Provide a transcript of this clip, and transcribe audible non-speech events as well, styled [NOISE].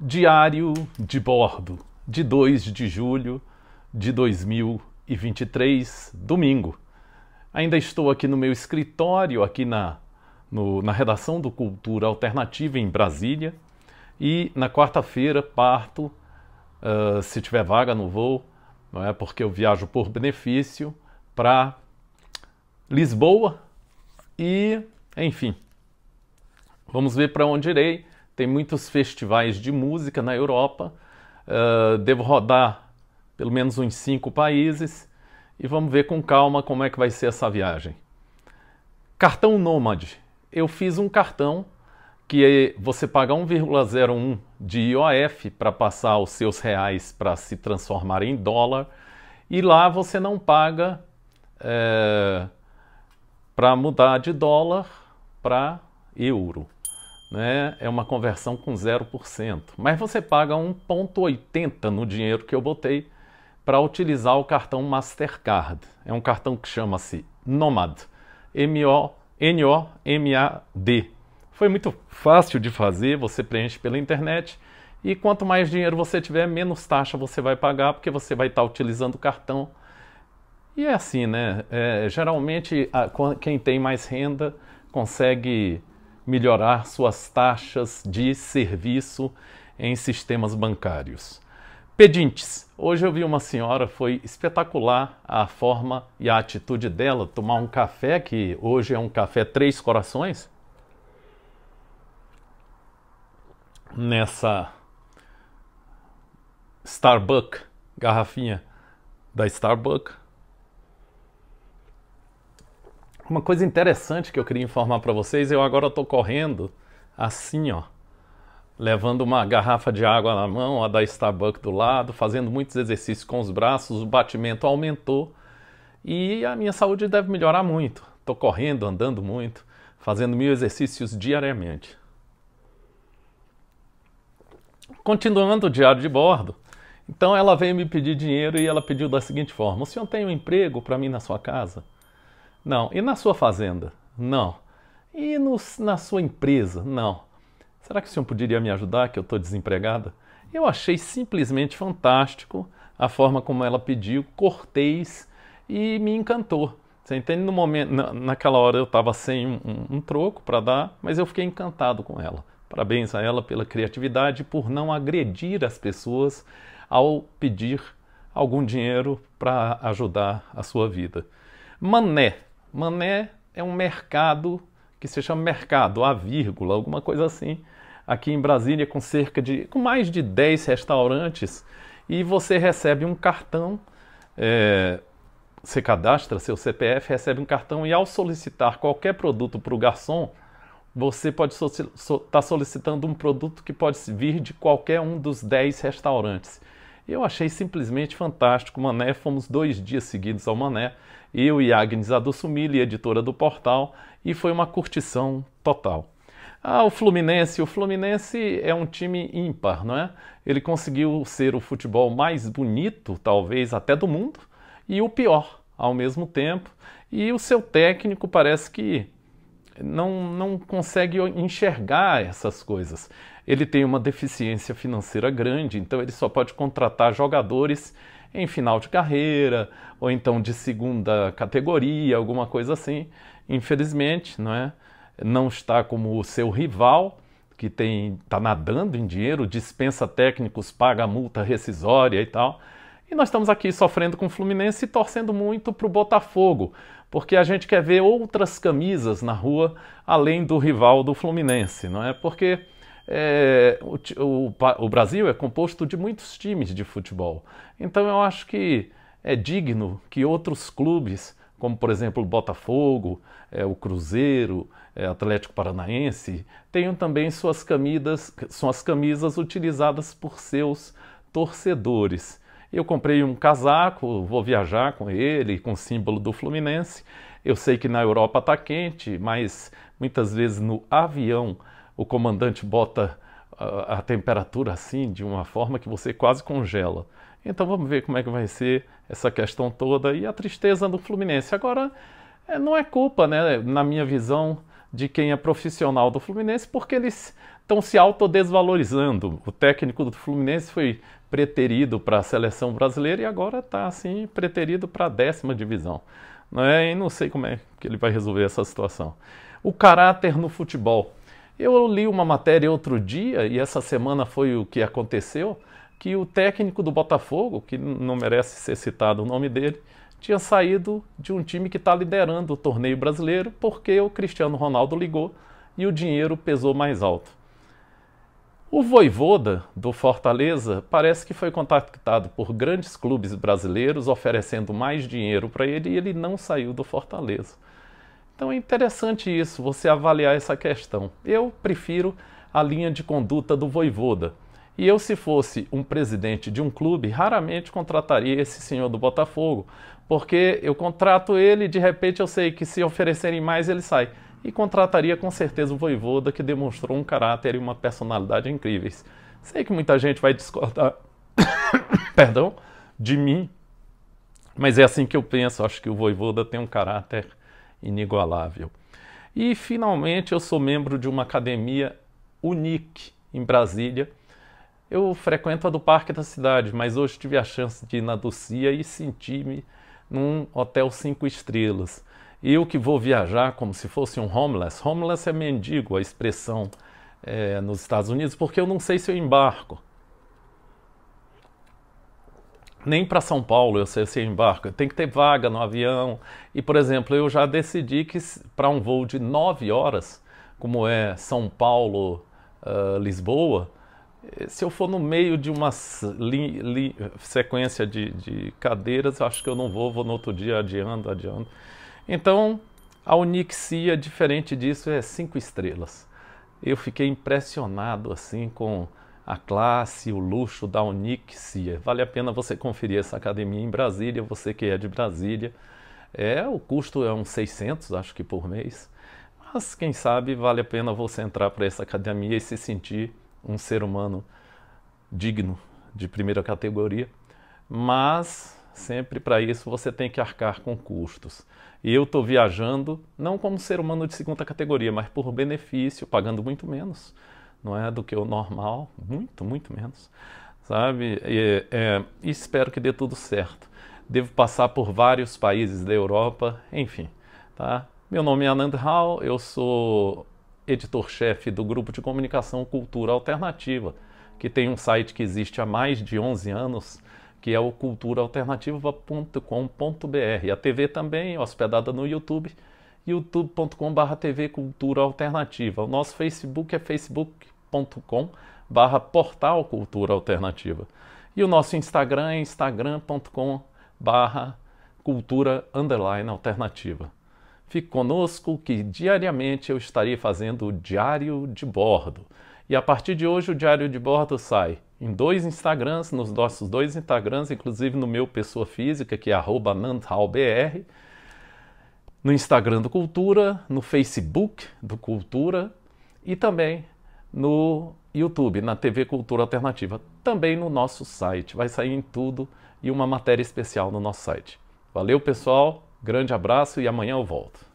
Diário de Bordo, de 2 de julho de 2023, domingo. Ainda estou aqui no meu escritório, aqui na, no, na redação do Cultura Alternativa em Brasília. E na quarta-feira parto, uh, se tiver vaga no voo, não é porque eu viajo por benefício, para Lisboa. E, enfim, vamos ver para onde irei tem muitos festivais de música na Europa. Uh, devo rodar pelo menos uns cinco países e vamos ver com calma como é que vai ser essa viagem. Cartão Nômade. Eu fiz um cartão que você paga 1,01 de IOF para passar os seus reais para se transformar em dólar e lá você não paga é, para mudar de dólar para euro né, é uma conversão com 0%. Mas você paga 1,80 no dinheiro que eu botei para utilizar o cartão Mastercard. É um cartão que chama-se Nomad. M-O-N-O-M-A-D. Foi muito fácil de fazer, você preenche pela internet. E quanto mais dinheiro você tiver, menos taxa você vai pagar, porque você vai estar tá utilizando o cartão. E é assim, né? É, geralmente, a, quem tem mais renda consegue melhorar suas taxas de serviço em sistemas bancários. Pedintes. Hoje eu vi uma senhora, foi espetacular a forma e a atitude dela tomar um café, que hoje é um café Três Corações, nessa Starbucks, garrafinha da Starbucks, uma coisa interessante que eu queria informar para vocês, eu agora estou correndo assim, ó, levando uma garrafa de água na mão, a da Starbucks do lado, fazendo muitos exercícios com os braços, o batimento aumentou e a minha saúde deve melhorar muito. Estou correndo, andando muito, fazendo mil exercícios diariamente. Continuando o diário de bordo, então ela veio me pedir dinheiro e ela pediu da seguinte forma: O senhor tem um emprego para mim na sua casa? Não. E na sua fazenda? Não. E no, na sua empresa? Não. Será que o senhor poderia me ajudar, que eu estou desempregada? Eu achei simplesmente fantástico a forma como ela pediu, cortês e me encantou. Você entende? No momento, na, naquela hora eu estava sem um, um troco para dar, mas eu fiquei encantado com ela. Parabéns a ela pela criatividade e por não agredir as pessoas ao pedir algum dinheiro para ajudar a sua vida. Mané, Mané é um mercado que se chama mercado, a vírgula, alguma coisa assim, aqui em Brasília, com cerca de. com mais de 10 restaurantes, e você recebe um cartão. É, você cadastra seu CPF, recebe um cartão e ao solicitar qualquer produto para o garçom, você pode estar so so tá solicitando um produto que pode vir de qualquer um dos 10 restaurantes. Eu achei simplesmente fantástico. Mané, fomos dois dias seguidos ao Mané, eu e Agnes e editora do portal, e foi uma curtição total. Ah, o Fluminense. O Fluminense é um time ímpar, não é? Ele conseguiu ser o futebol mais bonito, talvez até do mundo, e o pior ao mesmo tempo. E o seu técnico parece que não, não consegue enxergar essas coisas. Ele tem uma deficiência financeira grande, então ele só pode contratar jogadores em final de carreira ou então de segunda categoria, alguma coisa assim. Infelizmente, não é? Não está como o seu rival que tem está nadando em dinheiro, dispensa técnicos, paga multa rescisória e tal. E nós estamos aqui sofrendo com o Fluminense e torcendo muito para o Botafogo, porque a gente quer ver outras camisas na rua além do rival do Fluminense, não é? Porque é, o, o, o Brasil é composto de muitos times de futebol. Então eu acho que é digno que outros clubes como por exemplo o Botafogo, é, o Cruzeiro, é, Atlético Paranaense, tenham também suas camisas, suas camisas utilizadas por seus torcedores. Eu comprei um casaco, vou viajar com ele, com o símbolo do Fluminense. Eu sei que na Europa está quente, mas muitas vezes no avião o comandante bota a, ah, a temperatura assim, de uma forma que você quase congela. Então vamos ver como é que vai ser essa questão toda e a tristeza do Fluminense. Agora, eh, não é culpa, né? Na minha visão, de quem é profissional do Fluminense, porque eles estão se autodesvalorizando. O técnico do Fluminense foi preterido para a seleção brasileira e agora está assim preterido para a décima divisão. Não é? E não sei como é que ele vai resolver essa situação. O caráter no futebol. Eu li uma matéria outro dia, e essa semana foi o que aconteceu, que o técnico do Botafogo, que não merece ser citado o nome dele, tinha saído de um time que está liderando o torneio brasileiro porque o Cristiano Ronaldo ligou e o dinheiro pesou mais alto. O Voivoda do Fortaleza parece que foi contactado por grandes clubes brasileiros oferecendo mais dinheiro para ele e ele não saiu do Fortaleza. Então é interessante isso, você avaliar essa questão. Eu prefiro a linha de conduta do Voivoda. E eu, se fosse um presidente de um clube, raramente contrataria esse senhor do Botafogo, porque eu contrato ele e de repente eu sei que se oferecerem mais ele sai. E contrataria com certeza o Voivoda, que demonstrou um caráter e uma personalidade incríveis. Sei que muita gente vai discordar, [COUGHS] perdão, de mim, mas é assim que eu penso. Acho que o Voivoda tem um caráter inigualável. E finalmente eu sou membro de uma academia UNIC em Brasília. Eu frequento a do Parque da Cidade, mas hoje tive a chance de ir na do CIA e senti-me num hotel cinco estrelas. Eu que vou viajar como se fosse um homeless. Homeless é mendigo, a expressão é, nos Estados Unidos, porque eu não sei se eu embarco. Nem para São Paulo eu sei se eu embarco. Tem que ter vaga no avião. E, por exemplo, eu já decidi que para um voo de nove horas, como é São Paulo, uh, Lisboa, se eu for no meio de uma li, li, sequência de, de, cadeiras, acho que eu não vou, vou no outro dia adiando, adiando. Então, a Unixia, diferente disso, é cinco estrelas. Eu fiquei impressionado assim com a classe, o luxo da Unixia. Vale a pena você conferir essa academia em Brasília, você que é de Brasília. É, o custo é uns 600, acho que por mês. Mas quem sabe vale a pena você entrar para essa academia e se sentir um ser humano digno de primeira categoria, mas sempre para isso você tem que arcar com custos. E eu estou viajando não como ser humano de segunda categoria, mas por benefício, pagando muito menos, não é do que o normal, muito, muito menos, sabe? E, é, espero que dê tudo certo. Devo passar por vários países da Europa, enfim, tá? Meu nome é Anand Hall, eu sou editor-chefe do grupo de comunicação Cultura Alternativa, que tem um site que existe há mais de 11 anos, que é o culturaalternativa.com.br. A TV também, hospedada no YouTube, youtube.com.br TV Cultura Alternativa. O nosso Facebook é facebook.com.br Portal Cultura Alternativa. E o nosso Instagram é instagram.com.br Cultura Underline Alternativa. Fique conosco que diariamente eu estarei fazendo o Diário de Bordo. E a partir de hoje o Diário de Bordo sai em dois Instagrams, nos nossos dois Instagrams, inclusive no meu pessoa física, que é nantalbr, no Instagram do Cultura, no Facebook do Cultura e também no YouTube, na TV Cultura Alternativa, também no nosso site. Vai sair em tudo e uma matéria especial no nosso site. Valeu, pessoal! Grande abraço e amanhã eu volto.